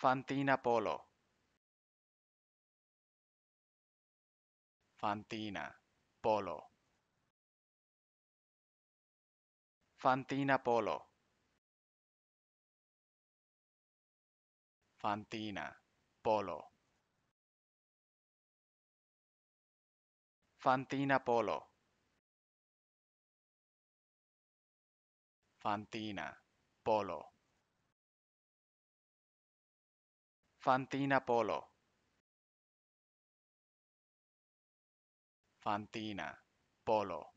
Fantina Polo. Fantina Polo. Fantina Polo. Fantina Polo. Fantina Polo. Fantina Polo. Fantina Polo. Fantina Polo.